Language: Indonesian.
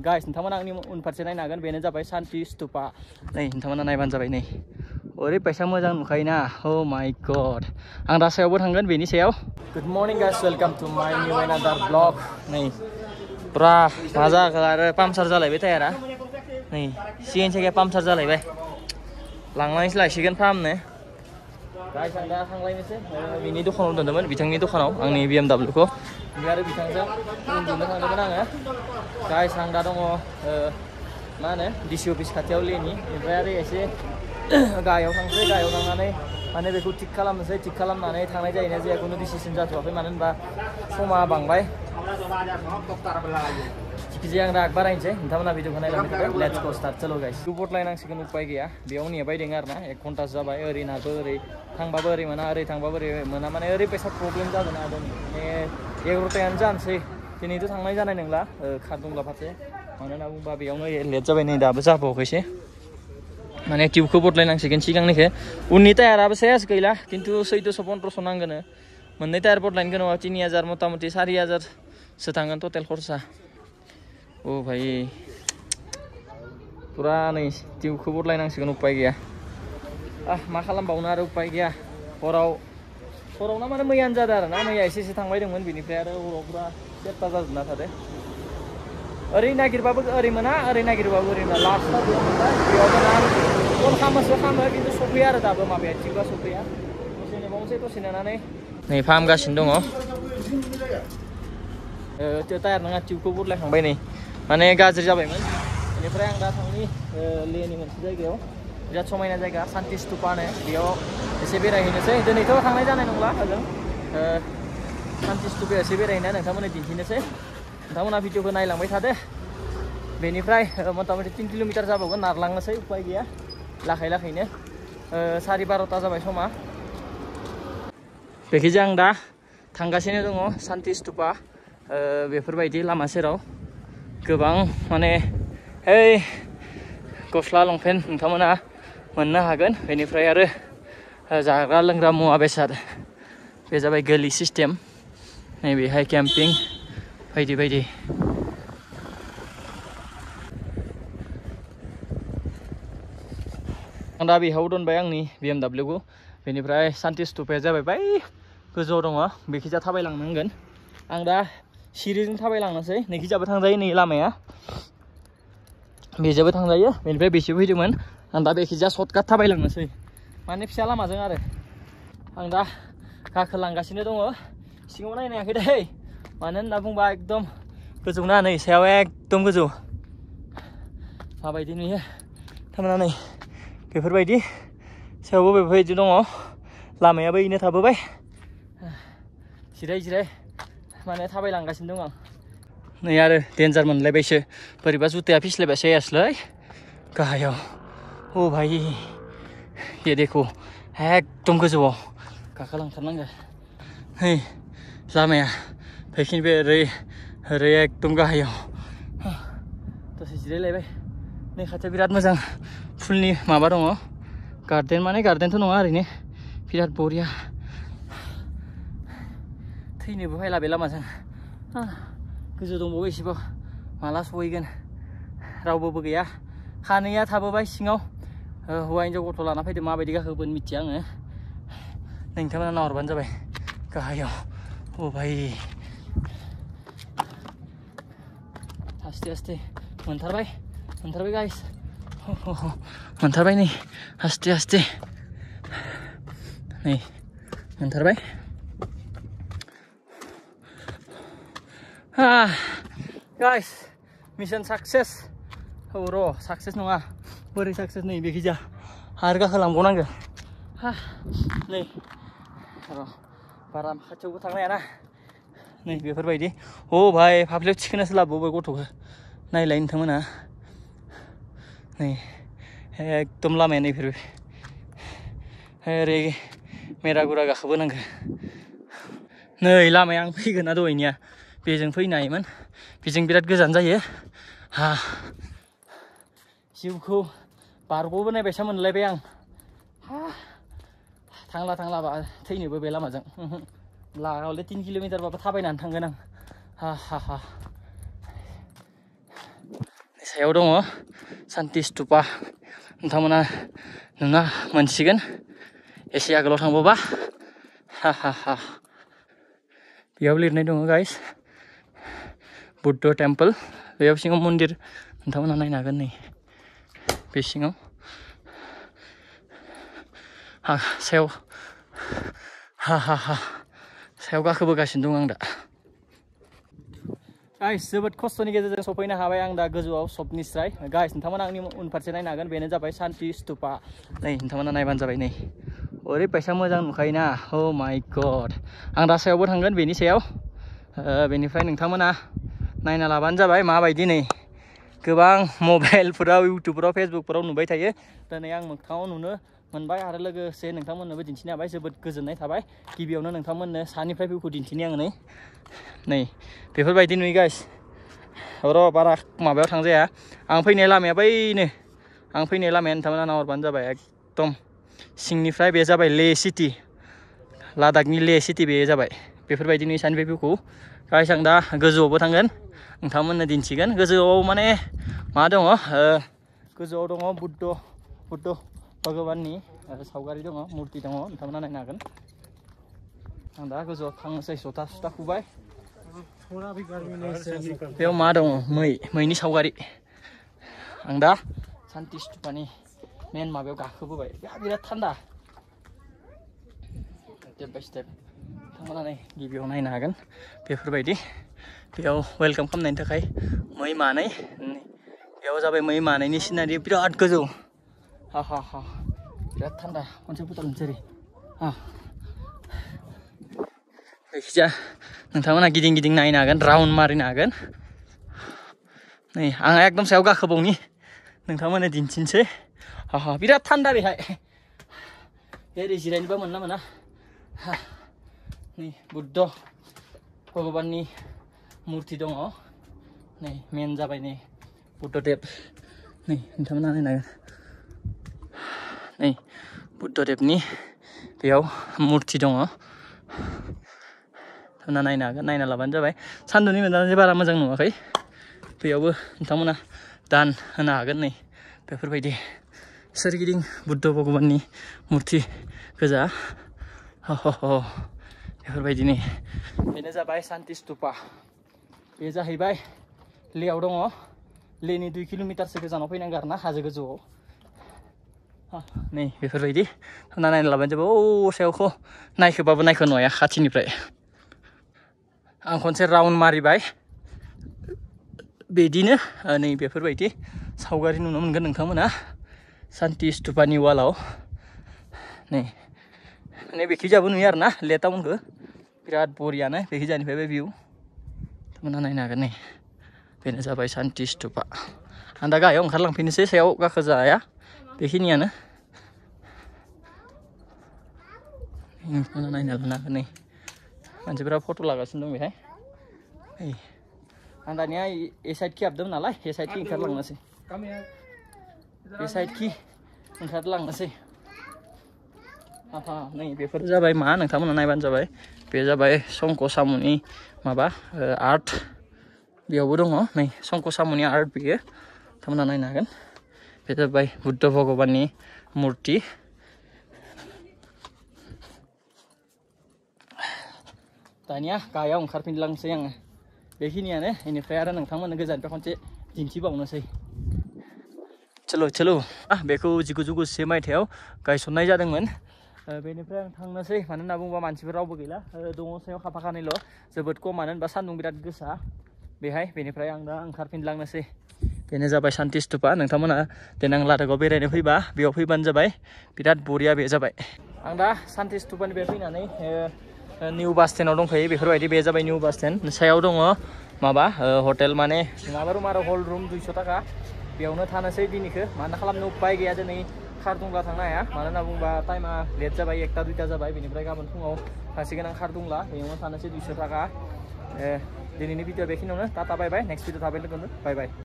guys, nih teman ini unpersenai nagan benar jadi santi stupa. Nih teman ini benar jadi nih. Orang pesan mau jangan mukai Oh my god. Angkasa rasa buat tanggan benar sih Good morning guys, welcome to my new another vlog. Nih. Pura, masa kalau pam sarja lagi teh ya? Nih. Siang sih pam sarja lagi. Langlang sih lah, sih kan pam nih. Guys, anda tanggal ini sih. Ini tuh kanal teman, teman Bicang ini tuh kanau. Ang BMW kok. आरो बिथांजों उन्दुनो थांदोंमोन आङो गाइस आं दा दङ मा होनो डि सि अफिस खाथियाव लेनि ओमफ्राय आरो एसे गाहायाव थांसै गाहायाव थांनानै माने बेखौ थिग खालामनोसै थिग खालामनानै थांनाय जायोना जाया खुनु डिसिसन जाथ'वाखै मानो होनबा समा बांबाय खिजि आं राग बारायनोसै नोंथांमोना भिडिअखौ नायलांबाय थाबाय लेट्स गो स्टार्ट चलो गाइस रिपर्ट लायनांसिगोन उपाय गैया बेयाव नेबायदों ना एक घन्टासो जाबाय ओरै नाबो तो ओरै थांबाबो ओरै मोना ओरै थांबाबो ओरै मोना माने ओरै पैसा प्रब्लेम जागोन आरो माने एगार'थायानो जानोसै दिनैथ' थांनाय जानाय नंला खारदुंला फारसे मानो होनना बुंबा बेयावनो लेट जाबाय नै दाबो जाबावाखैसो माने टिउबखौ बदलायनांसिगोन सिगांनिखौ उननि टायाराबो सायास गैला किन्तु सैद'स' पन्द्रस' नांगोन मोननै टायार बदलायनो गोनाङा तिनि हाजार मतामति सारि हाजारसो थांगोन टटेल खरसा ओ भाइ पुरा नै जिउखौ बुरलायनांसिगोन उपाय गैया आह मा खालामबावनो आरो उपाय गैया हराव हरावना माने मैयानो जादों आरो ना मैया एसे एसे थांबाय दंमोन बेनिफ्राय आरो हराव पुरा सेरता जाजोबना थादो ओरै नागिरबाबो ओरै मोना ओरै नागिरबाबो ओरै मोना लास्टआव बेयाव मोनबाय बेयाव मोना फन खालामोसो खालामो खिन्थु सफैया आरो दाबो माबाया थिगबा सफैया दसेनो बावनोसै दसे नेनानै नै फाहामगासिनो दङ टायार नङा टिउबखौ बुरलायखांबाय नै माने गाज्रि जाबायमोन बेनिफ्राय आं दा थांनि लेहनि मोनसे जायगायाव बिराद समायना जायगा शान्ति स्तुपा होनो बेयाव एसे बेरायहैनोसै दिनैथ' थांनाय जानाय नंला ओजों शान्ति स्तुपायाव एसे बेरायहैना नोंथांमोननो दिन्थिनोसै नोंथांमोना भिडिअखौ नायलांबाय थादो बेनिफ्राय मथा तिन किल'मिटार जाबावगोन नारलांनोसै उपाय गैया लाखै लाखैनो सारि बार'ता जाबाय समा बेखिजाया आं दा थांगासिनो दङ शान्ति स्तुपा बेफोरबायदि लामा सेराव गोबां माने ओइ गस्ला लंपेन्ट नोंथांमोना मोननो हागोन बेनिफ्राय आरो जाग्रा लोंग्रा मुवा बेसाद बे जाबाय गलि सिस्टेम नैबेहाय केम्पिं बायदि बायदि आं दा बेहाव दोनबाय आंनि बि एम डाब्लिउखौ बेनिफ्राय सान्ति स्तुपाया जाबाय बै गोजौआव दङ बेखिजा थाबायलांनांगोन आं दा सिरिजों थाबायलांनोसै नै खिजाबो थांजायो नै लामाया बेजोंबो थांजायो बेनिफ्राय बेसे फैदोंमोन आं दा बेखिजा सर्टकाट थाबायलांनोसै माने फिसा लामाजों आरो आं दा गाखोलांगासिनो दङ सिङाव नायनायाखै दै मानो होनना बुंबा एकदम गोजौ ना नै सायाव एकदम गोजौ माबायदि नुयो थारमाने बेफोरबायदि सायावबो बेफोरबायदि दङ लामायाबो इनो थाबोबाय जिराय जिराय माने थाबायलांगासिनो दं आं नै आरो डेन्जार मोनलायबायसो बोरैबा जुथाया फिस्लायबाय जायासलै गाहायाव ओ भाइ ये देखो एकदम गोजौआव गाखोलांथारनांगौ नै लामाया फैखिनिबो ओरै ओरै एकदम गाहायाव दसे जिरायलायबाय नै बिराद मोजां फुलनि माबा दङ गार्डेन माने गार्डेनथ' नङा ओरैनो बिराद बरिया थैनोबो फैला बे लामाजों गोजौ दंबावो एसेबाव माला सहैगोन रावबोबो गैया खानैया थाबोबाय सिङाव हौवा हिन्जाव गथ' लाना फैदो माबायदि गाखोगोन मिथिया आङो नोंथांमोना नाहरबानो जाबाय गाहायाव अ भाइ आस्थे आस्थे मोनथारबाय मोनथारबाय गाइस मोनथारबाय नै आस्थे आस्थे नै मोनथारबाय Ah, guys, mission success. Oro, success nङा बोरै success नै बेखिजा आरो गाखोलांबावनांगो नै र' बारा खाथियावबो थांनो हायाना नै बेफोरबायदि अ भाइ फाफ्लियाव थिखोनासो लाबोबाय गथ'खौ नायलाय नोंथांमोना नै एकदम लामाया नैफोर ओरै मेरागुरा गाखोबोनांगो नै लामाया आं फैगोन ना दहायनिया बेजों फैनायमोन बेजों बिराद गोजान जायो हा जिउखौ बारग'बोनाय बायसा मोनलायबाय आं हा थांला थांला बा थैनोबो बे लामाजों लागावले तिन किल'मिटारबाबो थाबायनानै थांगोन आं हा हा हा सायाव दङ सान्ति स्तुपा नोंथांमोना नोंना मोनसिगोन एसे आगोलाव थांबोबा हा हा हा बेयाव लिरनाय दङ गाइस बुद्ध टेम्पोल बेयाव सिङाव मन्दिर नोंथांमोना नायनो हागोन नै बे सिङाव हा सायाव हा हा हा सायाव गाखोबोगासिनो दं आं दा गाइस जोबोद खस्थ'नि गेजेरजों सफैनो हाबाय आं दा गोजौआव सबनिस्राय गाइस नोंथांमोना आंनि उनफारसे नायनो हागोन बेनो जाबाय शान्ति स्तुपा नै नोंथांमोना नायबानो जाबाय नै ओरैबायसा मोजां नुखायोना अ माय गड आं दा सायावबो थांगोन बेनि सायाव बेनिफ्राय नोंथांमोना नायना लाबानो जाबाय माबायदि नै गोबां मबाइलफोराव इउटुबफोराव फेसबुकफोराव नुबाय थायो दिनै आं मोगथाङाव नुनो मोनबाय आरो लोगोसे नोंथांमोननोबो दिन्थिनो हाबाय जोबोद गोजोननाय थाबाय गिबियावनो नोंथांमोननो सानिफ्राय भिउखौ दिन्थिनि आङो नै नै बेफोरबायदि नुयो गाइस र' बारा माबायाव थांजाया आं फैनाय लामाया बैनो आं फैनाय लामाया नोंथांमोना नाहरबानो जाबाय एकदम सिंनिफ्राय बे जाबाय ले सिटि लादाखनि ले सिटि बे जाबाय बेफोरबायदिनो सानिफ्राय भिउखौ गाइस आं दा गोजौआवबो थांगोन नोंथांमोननो दिन्थिगोन गोजौआव माने मा दङ गोजौआव दङ बुद्ध बुद्ध भगवाननि सावगारि दङ मुर्ति दङ नोंथांमोना नायनो हागोन आं दा गोजौआव थांनोसै जथा सुथा खुबाय बेयाव मा दङ मै मैनि सावगारि आं दा सान्ति स्तुपानि मेन माबायाव गाखोबोबाय बिराद थान्दा स्टेप बाय स्टेप थांनानै गिबियाव नायनो हागोन बेफोरबायदि बेयाव वेलकाम खालामनायनि थाखाय मै मानै बेयाव जाबाय मै मानैनि सिनारि बिराद गोजौ हा हा हा बिराद थान्दा खनसे बुथारनोसै हा जायखिजाया नोंथांमोना गिदिं गिदिं नायनो हागोन राउन्ड मारिनो हागोन नै आं एकदम सायाव गाखोबावनि नोंथांमोना दिन्थिनोसै हा हा बिराद थान्दा बेहाय ओरै जिरायनोबा मोनना मोना नै बुद्ध भगवाननि murti dong oh nih main apa ini butuh dep nih entah mana nih nih butuh dep nih biar murti dong oh entah mana nih naga nih nala banjir baik sandu nih mana sih barang macam nuh kay biar bu entah mana dan naga nih biar baik deh sering giring butuh bagaimana nih murti kerja hahaha biar baik ini ini apa ini santi stupa beza hibai liau dongo leni 2 km segezano pei nengarna haze gezu o nih befer bai di na nai laban jabo oh, seo ko nai ke babu nai ke noya hati ni prei ang konse raun mari bai bedi ne nai befer bai di sau gari nuno mun geneng kamu na santi stupani walau nih nih beki jabu nuyar na leta ke Pirat Puriana, begi bebe view teman-teman nih ini zabai santis coba anda ga yang karlang finish saya ga kerja ya begini ya nah ini teman nih anjir berapa foto lah dong ya eh, eh. anda nih eh, esai ki Abdul nalah esai eh? ki karlang nasi ya Esai ki karlang nasi apa nih befer zabai mana teman-teman zabai beja bae songko samuni maba eh, art biawo dong o nai songko samuni art biye tamana nai nagan beja bae buddha bhagavan ni murti tania kaya ong kharpin lang seyang behini ini fair nang thamana gezan konce khonche jinchi bauna sei chalo chalo ah beku jigu jugu semai theo kai sonnai jadang men. बेनिफ्राय आं थांनोसै मानो होनना बुंबा मानसिफोर रावबो गैला दङ सायाव खाफाखानैल' जोबोद खम मानो होनबा सान्दुं बिराद गोसा बेहाय बेनिफ्राय आं दा ओंखारफिनलांनोसै बेनो जाबाय सान्ति स्तुपा नोंथांमोना देनां लादाखाव बेरायनो फैबा बेयाव फैबानो जाबाय बिराद बरिया बे जाबाय आं दा सान्ति स्तुपानि बे फैनानै निउ बास स्टेन्डआव दंफैयो बेफोरबायदि बे जाबाय निउ बास स्टेन्ड सायाव दङ माबा हटेल माने नङाबा रुम आरो हल रुम दुइस' थाखा बेयावनो थानोसै दिनैखो मानो खालामनो उपाय गैया दिनै खारदुंला थांनो हाया मानोना बुंबा टाइमा लेट जाबाय एकता दुइता जाबाय बेनिफ्राय गाबोन फुङाव थांसिगोन आं खारदुंला बेयावनो थानोसै दुइस' थाखा दिनैनि भिडिअ बेखिनियावनो tata bye bye next video थाबाय लोगो बाय बाय